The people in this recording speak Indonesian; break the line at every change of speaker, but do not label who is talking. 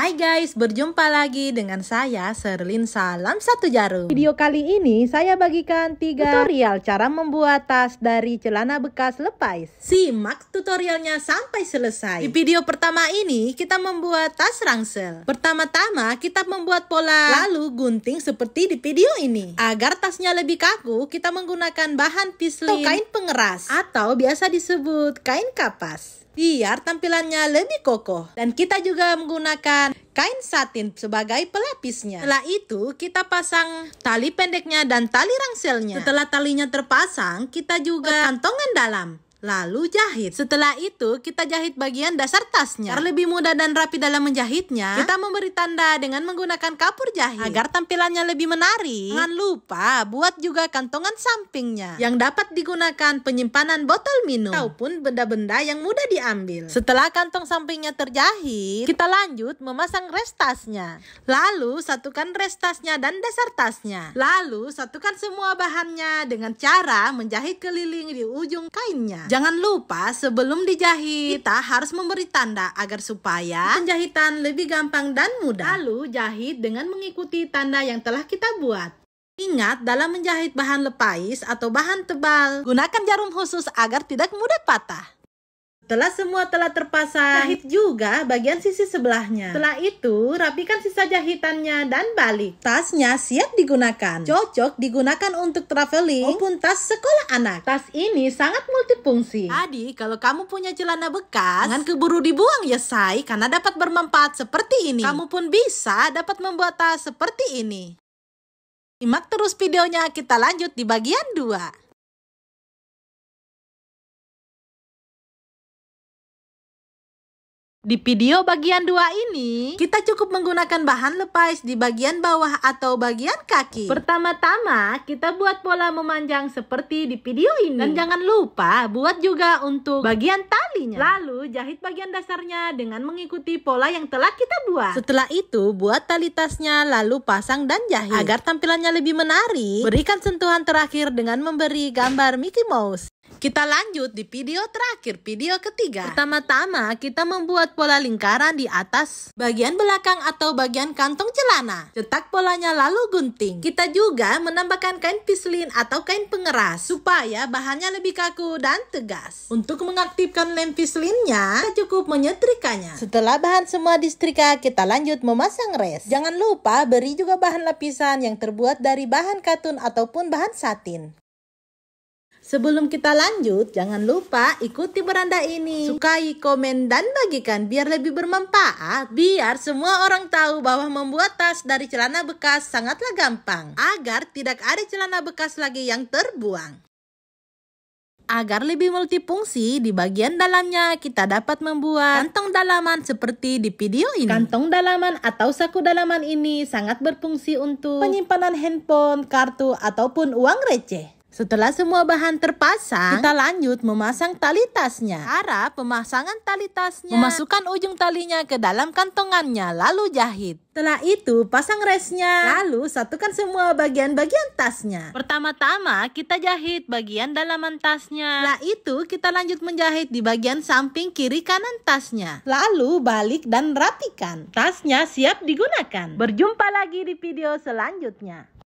Hai guys, berjumpa lagi dengan saya Serlin Salam Satu Jarum. Video kali ini saya bagikan 3 tutorial cara membuat tas dari celana bekas lepas. Simak tutorialnya sampai selesai. Di video pertama ini kita membuat tas rangsel. Pertama-tama kita membuat pola lalu gunting seperti di video ini. Agar tasnya lebih kaku, kita menggunakan bahan pislin atau kain pengeras atau biasa disebut kain kapas biar tampilannya lebih kokoh. Dan kita juga menggunakan menggunakan kain satin sebagai pelapisnya. Setelah itu, kita pasang tali pendeknya dan tali rangselnya. Setelah talinya terpasang, kita juga kantongan dalam. Lalu jahit. Setelah itu, kita jahit bagian dasar tasnya. Agar lebih mudah dan rapi dalam menjahitnya, kita memberi tanda dengan menggunakan kapur jahit. Agar tampilannya lebih menarik, jangan lupa buat juga kantongan sampingnya. Yang dapat digunakan penyimpanan botol minum, ataupun benda-benda yang mudah diambil. Setelah kantong sampingnya terjahit, kita lanjut memasang restasnya. tasnya. Lalu, satukan restasnya tasnya dan dasar tasnya. Lalu, satukan semua bahannya dengan cara menjahit keliling di ujung kainnya. Jangan lupa sebelum dijahit, kita harus memberi tanda agar supaya penjahitan lebih gampang dan mudah. Lalu jahit dengan mengikuti tanda yang telah kita buat. Ingat dalam menjahit bahan lepais atau bahan tebal, gunakan jarum khusus agar tidak mudah patah telah semua telah terpasang, jahit juga bagian sisi sebelahnya. Setelah itu, rapikan sisa jahitannya dan balik. Tasnya siap digunakan. Cocok digunakan untuk traveling maupun tas sekolah anak. Tas ini sangat multifungsi. Adi, kalau kamu punya celana bekas, jangan keburu dibuang ya, Sai, karena dapat bermanfaat seperti ini. Kamu pun bisa dapat membuat tas seperti ini. Simak terus videonya, kita lanjut di bagian 2. Di video bagian dua ini, kita cukup menggunakan bahan lepas di bagian bawah atau bagian kaki. Pertama-tama, kita buat pola memanjang seperti di video ini. Dan jangan lupa buat juga untuk bagian talinya. Lalu, jahit bagian dasarnya dengan mengikuti pola yang telah kita buat. Setelah itu, buat tali tasnya, lalu pasang dan jahit. Agar tampilannya lebih menarik, berikan sentuhan terakhir dengan memberi gambar Mickey Mouse. Kita lanjut di video terakhir, video ketiga. Pertama-tama, kita membuat pola lingkaran di atas bagian belakang atau bagian kantong celana. Cetak polanya lalu gunting. Kita juga menambahkan kain pislin atau kain pengeras supaya bahannya lebih kaku dan tegas. Untuk mengaktifkan lem pislinnya, cukup menyetrikanya. Setelah bahan semua disetrika, kita lanjut memasang res. Jangan lupa beri juga bahan lapisan yang terbuat dari bahan katun ataupun bahan satin. Sebelum kita lanjut, jangan lupa ikuti beranda ini. Sukai, komen, dan bagikan biar lebih bermanfaat. Biar semua orang tahu bahwa membuat tas dari celana bekas sangatlah gampang. Agar tidak ada celana bekas lagi yang terbuang. Agar lebih multifungsi, di bagian dalamnya kita dapat membuat kantong dalaman seperti di video ini. Kantong dalaman atau saku dalaman ini sangat berfungsi untuk penyimpanan handphone, kartu, ataupun uang receh. Setelah semua bahan terpasang, kita lanjut memasang tali tasnya. Cara pemasangan tali tasnya, memasukkan ujung talinya ke dalam kantongannya, lalu jahit. Setelah itu, pasang resnya. Lalu, satukan semua bagian-bagian tasnya. Pertama-tama, kita jahit bagian dalaman tasnya. Setelah itu, kita lanjut menjahit di bagian samping kiri kanan tasnya. Lalu, balik dan rapikan. Tasnya siap digunakan. Berjumpa lagi di video selanjutnya.